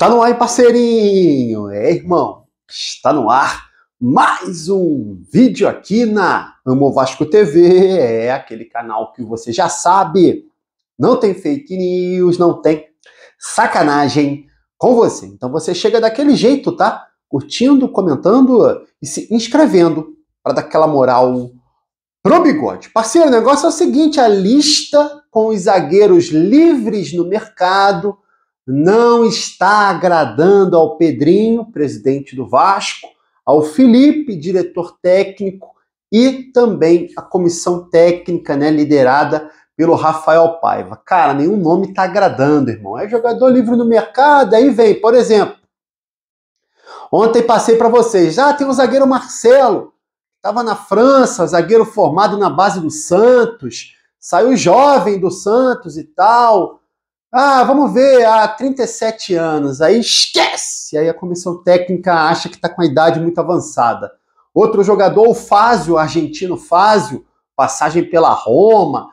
Está no ar, parceirinho! É, irmão, está no ar mais um vídeo aqui na Amo Vasco TV, é aquele canal que você já sabe. Não tem fake news, não tem sacanagem com você. Então você chega daquele jeito, tá? Curtindo, comentando e se inscrevendo para dar aquela moral pro bigode. Parceiro, o negócio é o seguinte: a lista com os zagueiros livres no mercado não está agradando ao Pedrinho, presidente do Vasco, ao Felipe, diretor técnico, e também a comissão técnica, né, liderada pelo Rafael Paiva. Cara, nenhum nome está agradando, irmão. É jogador livre no mercado, aí vem, por exemplo. Ontem passei para vocês, ah, tem o zagueiro Marcelo, estava na França, zagueiro formado na base do Santos, saiu jovem do Santos e tal, ah, vamos ver, há ah, 37 anos. Aí esquece! Aí a comissão técnica acha que está com a idade muito avançada. Outro jogador, o Fázio, argentino Fázio, passagem pela Roma,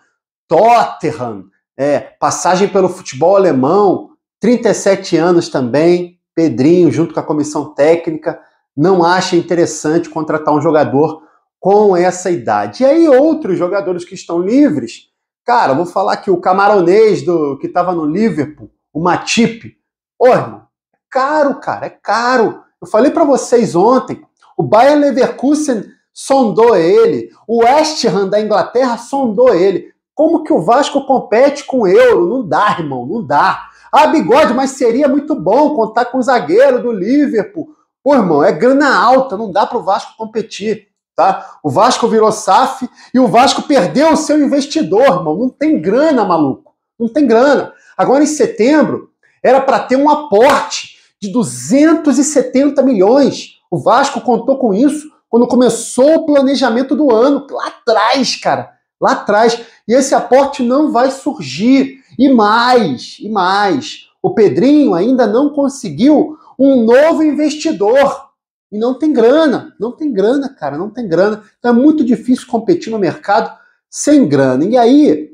Tottenham, é, passagem pelo futebol alemão, 37 anos também. Pedrinho, junto com a comissão técnica, não acha interessante contratar um jogador com essa idade. E aí outros jogadores que estão livres Cara, vou falar que o camaronês do que estava no Liverpool, o Matip, ô irmão, é caro, cara, é caro. Eu falei para vocês ontem, o Bayern Leverkusen sondou ele, o West Ham da Inglaterra sondou ele. Como que o Vasco compete com o Euro? Não dá, irmão, não dá. Ah, bigode, mas seria muito bom contar com o zagueiro do Liverpool. Pô, irmão, é grana alta, não dá pro Vasco competir. Tá? O Vasco virou SAF e o Vasco perdeu o seu investidor, irmão. Não tem grana, maluco. Não tem grana. Agora, em setembro, era para ter um aporte de 270 milhões. O Vasco contou com isso quando começou o planejamento do ano, lá atrás, cara. Lá atrás. E esse aporte não vai surgir. E mais, e mais. O Pedrinho ainda não conseguiu um novo investidor. E não tem grana, não tem grana, cara, não tem grana. Então é muito difícil competir no mercado sem grana. E aí,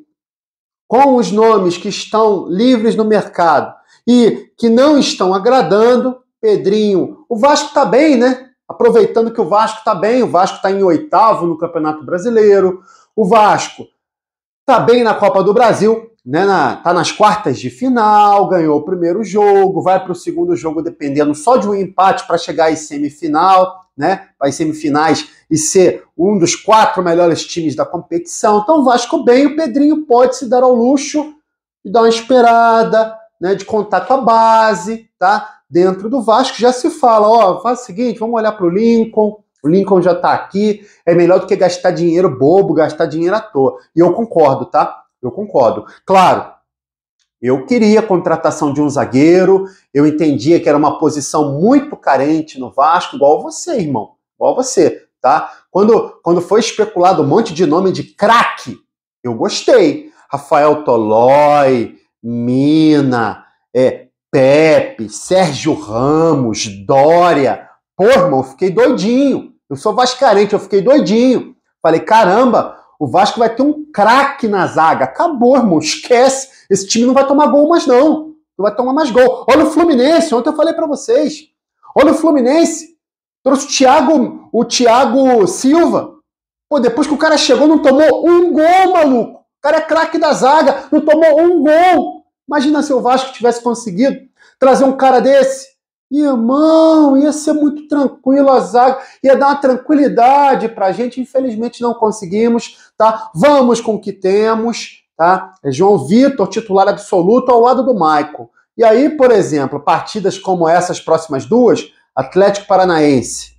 com os nomes que estão livres no mercado e que não estão agradando, Pedrinho, o Vasco está bem, né? Aproveitando que o Vasco está bem, o Vasco está em oitavo no Campeonato Brasileiro, o Vasco está bem na Copa do Brasil, né, na, tá nas quartas de final, ganhou o primeiro jogo, vai para o segundo jogo dependendo só de um empate para chegar às semifinal, né, às semifinais e ser um dos quatro melhores times da competição. Então o Vasco bem, o Pedrinho pode se dar ao luxo de dar uma esperada, né, de contar com a base, tá? Dentro do Vasco já se fala, ó, faz o seguinte, vamos olhar para o Lincoln, o Lincoln já está aqui, é melhor do que gastar dinheiro bobo, gastar dinheiro à toa. E eu concordo, tá? Eu concordo. Claro, eu queria a contratação de um zagueiro, eu entendia que era uma posição muito carente no Vasco, igual você, irmão. Igual você, tá? Quando, quando foi especulado um monte de nome de craque, eu gostei. Rafael Tolói, Mina, é, Pepe, Sérgio Ramos, Dória. Pô, irmão, eu fiquei doidinho. Eu sou vascarente, eu fiquei doidinho. Falei, caramba, o Vasco vai ter um craque na zaga. Acabou, irmão. Esquece. Esse time não vai tomar gol mais, não. Não vai tomar mais gol. Olha o Fluminense. Ontem eu falei para vocês. Olha o Fluminense. Trouxe o Thiago, o Thiago Silva. Pô, depois que o cara chegou, não tomou um gol, maluco. O cara é craque da zaga. Não tomou um gol. Imagina se o Vasco tivesse conseguido trazer um cara desse. Irmão, ia ser muito tranquilo a zaga, ia dar uma tranquilidade para a gente. Infelizmente não conseguimos, tá? Vamos com o que temos, tá? É João Vitor, titular absoluto, ao lado do Maicon. E aí, por exemplo, partidas como essas próximas duas, Atlético Paranaense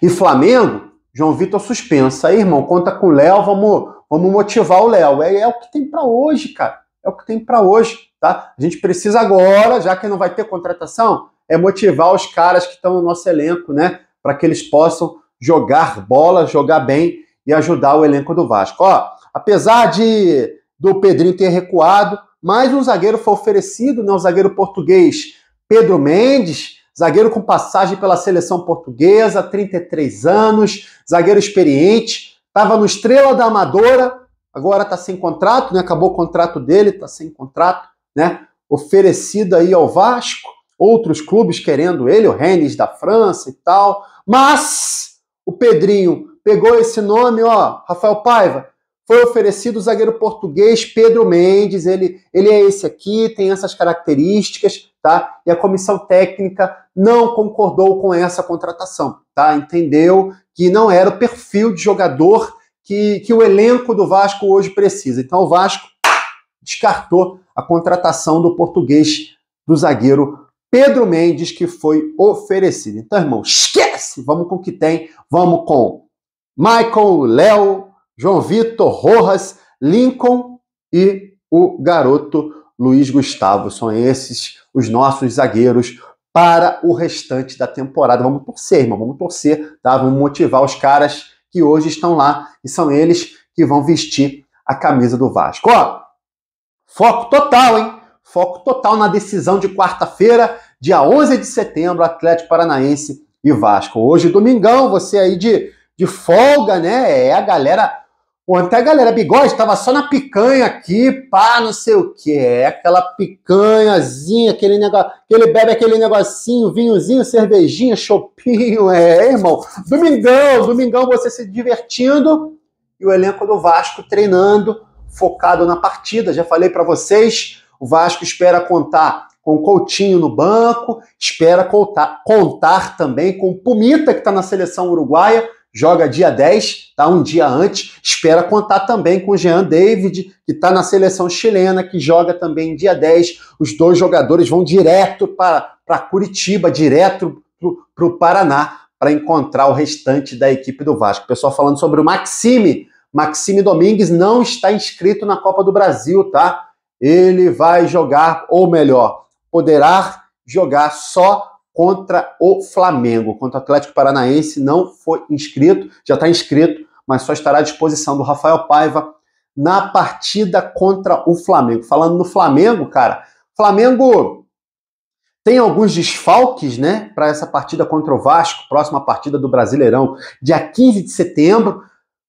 e Flamengo, João Vitor suspensa. Aí, irmão, conta com o Léo, vamos, vamos motivar o Léo. É, é o que tem para hoje, cara é o que tem para hoje, tá? A gente precisa agora, já que não vai ter contratação, é motivar os caras que estão no nosso elenco, né? Para que eles possam jogar bola, jogar bem e ajudar o elenco do Vasco. Ó, apesar de do Pedrinho ter recuado, mais um zagueiro foi oferecido, né? O zagueiro português Pedro Mendes, zagueiro com passagem pela seleção portuguesa, 33 anos, zagueiro experiente, estava no Estrela da Amadora, agora está sem contrato, né? acabou o contrato dele, está sem contrato, né? oferecido aí ao Vasco, outros clubes querendo ele, o Rennes da França e tal, mas o Pedrinho pegou esse nome, ó, Rafael Paiva, foi oferecido o zagueiro português Pedro Mendes, ele, ele é esse aqui, tem essas características, tá? E a comissão técnica não concordou com essa contratação, tá? Entendeu que não era o perfil de jogador que, que o elenco do Vasco hoje precisa. Então o Vasco descartou a contratação do português do zagueiro Pedro Mendes, que foi oferecido. Então, irmão, esquece! Vamos com o que tem. Vamos com Michael, Léo, João Vitor, Rojas, Lincoln e o garoto Luiz Gustavo. São esses os nossos zagueiros para o restante da temporada. Vamos torcer, irmão. Vamos torcer, tá? Vamos motivar os caras que hoje estão lá e são eles que vão vestir a camisa do Vasco. Ó, foco total, hein? Foco total na decisão de quarta-feira, dia 11 de setembro, Atlético Paranaense e Vasco. Hoje, domingão, você aí de, de folga, né? É a galera Ontem a galera bigode tava só na picanha aqui, pá, não sei o que. É aquela picanhazinha, aquele negócio. Ele bebe aquele negocinho, vinhozinho, cervejinha, chopinho. É, irmão. Domingão, domingão você se divertindo e o elenco do Vasco treinando, focado na partida. Já falei para vocês, o Vasco espera contar com o Coutinho no banco, espera contar, contar também com o Pumita, que está na seleção uruguaia, joga dia 10, tá? um dia antes, espera contar também com o Jean David, que está na seleção chilena, que joga também dia 10. Os dois jogadores vão direto para Curitiba, direto para o Paraná, para encontrar o restante da equipe do Vasco. pessoal falando sobre o Maxime. Maxime Domingues não está inscrito na Copa do Brasil, tá? Ele vai jogar, ou melhor, poderá jogar só contra o Flamengo, contra o Atlético Paranaense, não foi inscrito, já está inscrito, mas só estará à disposição do Rafael Paiva na partida contra o Flamengo. Falando no Flamengo, cara, Flamengo tem alguns desfalques, né, para essa partida contra o Vasco, próxima partida do Brasileirão, dia 15 de setembro.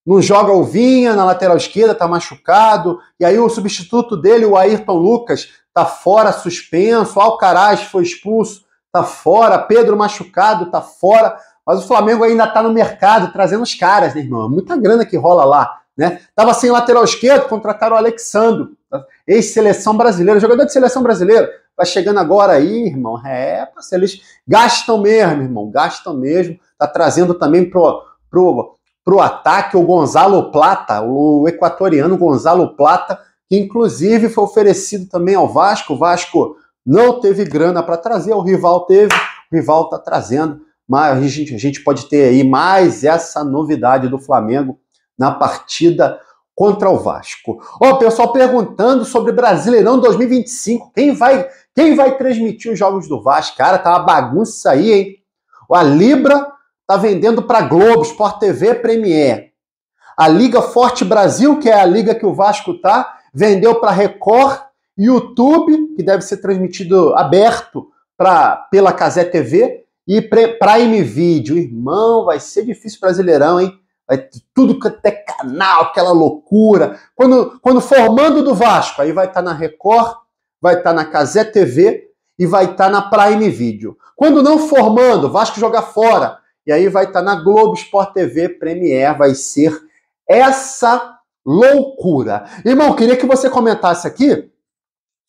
Não joga o Vinha na lateral esquerda, tá machucado. E aí o substituto dele, o Ayrton Lucas, tá fora, suspenso. O Alcaraz foi expulso tá fora, Pedro machucado, tá fora. Mas o Flamengo ainda tá no mercado trazendo os caras, né, irmão? É muita grana que rola lá, né? Tava sem lateral esquerdo, contrataram o Alexandre, tá? ex-seleção brasileira, jogador de seleção brasileira. Vai tá chegando agora aí, irmão. É, parceiro, eles gastam mesmo, irmão, gastam mesmo. Tá trazendo também pro, pro, pro ataque o Gonzalo Plata, o equatoriano Gonzalo Plata, que inclusive foi oferecido também ao Vasco. O Vasco não teve grana para trazer, o rival teve, o rival está trazendo, mas a gente, a gente pode ter aí mais essa novidade do Flamengo na partida contra o Vasco. Ó, pessoal perguntando sobre Brasileirão 2025. Quem vai, quem vai transmitir os jogos do Vasco? Cara, tá uma bagunça aí, hein? A Libra tá vendendo para Globo, Sport TV, Premier. A Liga Forte Brasil, que é a liga que o Vasco tá, vendeu para Record YouTube, que deve ser transmitido aberto pra, pela Casé TV, e Prime Video. Irmão, vai ser difícil Brasileirão, hein? Vai tudo que é canal, aquela loucura. Quando, quando formando do Vasco, aí vai estar tá na Record, vai estar tá na Casé TV e vai estar tá na Prime Video. Quando não formando, Vasco joga fora. E aí vai estar tá na Globo Sport TV Premier, vai ser essa loucura. Irmão, queria que você comentasse aqui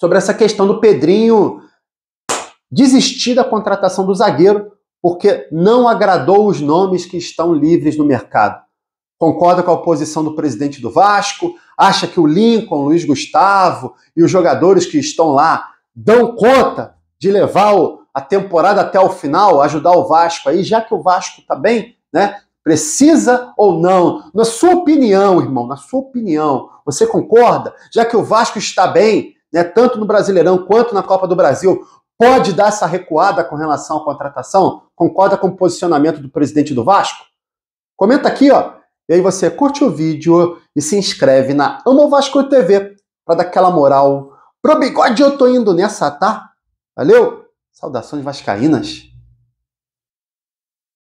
sobre essa questão do Pedrinho desistir da contratação do zagueiro porque não agradou os nomes que estão livres no mercado. Concorda com a oposição do presidente do Vasco, acha que o Lincoln, Luiz Gustavo e os jogadores que estão lá dão conta de levar a temporada até o final, ajudar o Vasco aí, já que o Vasco está bem, né? Precisa ou não? Na sua opinião, irmão, na sua opinião, você concorda? Já que o Vasco está bem, né, tanto no Brasileirão quanto na Copa do Brasil, pode dar essa recuada com relação à contratação? Concorda com o posicionamento do presidente do Vasco? Comenta aqui, ó. E aí você curte o vídeo e se inscreve na Amo Vasco TV para dar aquela moral. Pro bigode eu tô indo nessa, tá? Valeu? Saudações vascaínas.